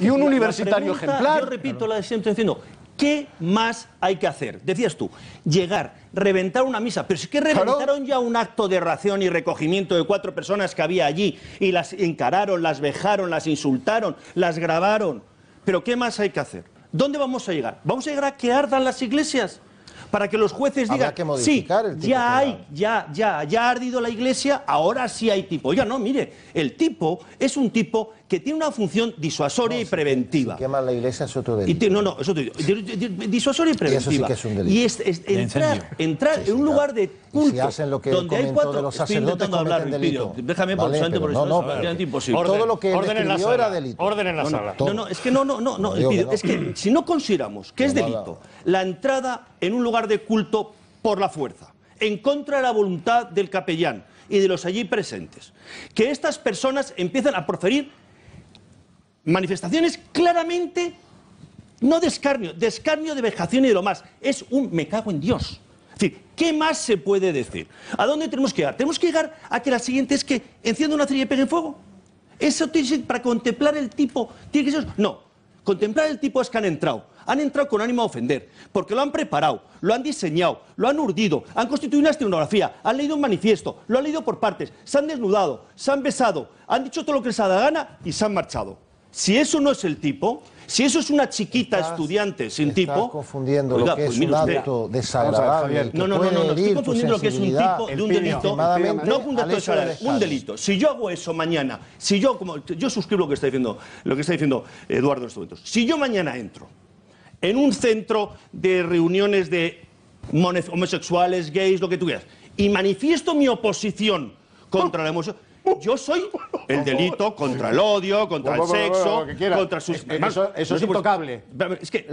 y un universitario ejemplar. Yo repito la de siempre diciendo, ¿qué más hay que hacer? Decías tú, llegar, reventar una misa, pero es que reventaron ya un acto de ración y recogimiento de cuatro personas que había allí y las encararon, las vejaron, las insultaron, las grabaron. Pero ¿qué más hay que hacer? ¿Dónde vamos a llegar? ¿Vamos a llegar a que ardan las iglesias? para que los jueces digan, sí, ya hay, ya, ya, ya ha ardido la iglesia, ahora sí hay tipo. Ya no, mire, el tipo es un tipo que tiene una función disuasoria y preventiva. Si quema la iglesia es otro delito. no, no, es otro delito. Disuasoria y preventiva. Y sí que es un delito. entrar, en un lugar de si hacen lo que donde hay cuatro, de los sacerdotes hablar, delito. Déjame vale, por, por no, no, es imposible. todo lo que el en era delito. Orden en la sala. No, no, es que no, no, no, no, es que si no consideramos que es delito la entrada en un lugar de culto por la fuerza, en contra de la voluntad del capellán y de los allí presentes, que estas personas empiezan a proferir manifestaciones claramente no de escarnio, de escarnio, de vejación y de lo más. Es un me cago en Dios. ¿qué más se puede decir? ¿A dónde tenemos que llegar? Tenemos que llegar a que la siguiente es que encienda una cerilla y pegue en fuego. Eso tiene para contemplar el tipo. ¿Tiene que ser? No. Contemplar el tipo es que han entrado. Han entrado con ánimo a ofender, porque lo han preparado, lo han diseñado, lo han urdido, han constituido una estenografía, han leído un manifiesto, lo han leído por partes, se han desnudado, se han besado, han dicho todo lo que les ha dado gana y se han marchado. Si eso no es el tipo, si eso es una chiquita estudiante sin estás tipo. confundiendo lo que pues es un acto desagradable. no, no, no, no, estoy confundiendo lo que es un tipo de un delito. No un dato desagradable, un delito. Si yo hago eso mañana, si yo, como, yo suscribo lo que está diciendo, lo que está diciendo Eduardo en estos momentos. Si yo mañana entro en un centro de reuniones de homosexuales, gays, lo que tú quieras, y manifiesto mi oposición contra la emoción... Yo soy el delito contra el odio, contra el sexo, contra sus... Eso, es intocable. Es que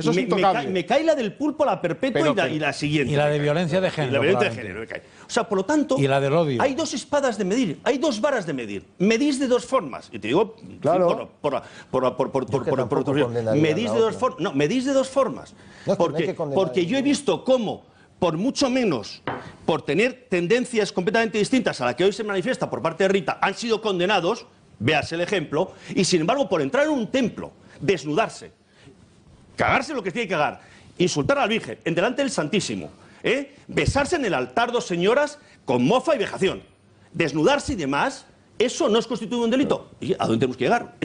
me, cae, la del pulpo, la perpetua y, la, siguiente. Y la de violencia de género. Y la violencia de género me cae. O sea, por lo tanto... Y la del odio. Hay dos espadas de medir, hay dos varas de medir. Medís de dos formas. Y te digo... Por, por, medís de dos formas. No, medís de dos formas. porque yo he visto cómo por mucho menos por tener tendencias completamente distintas a la que hoy se manifiesta por parte de Rita, han sido condenados, veas el ejemplo, y sin embargo por entrar en un templo, desnudarse, cagarse lo que tiene que cagar, insultar al Virgen en delante del Santísimo, ¿eh? besarse en el altar dos señoras con mofa y vejación, desnudarse y demás, eso no es constituido un delito. ¿Y a dónde tenemos que llegar?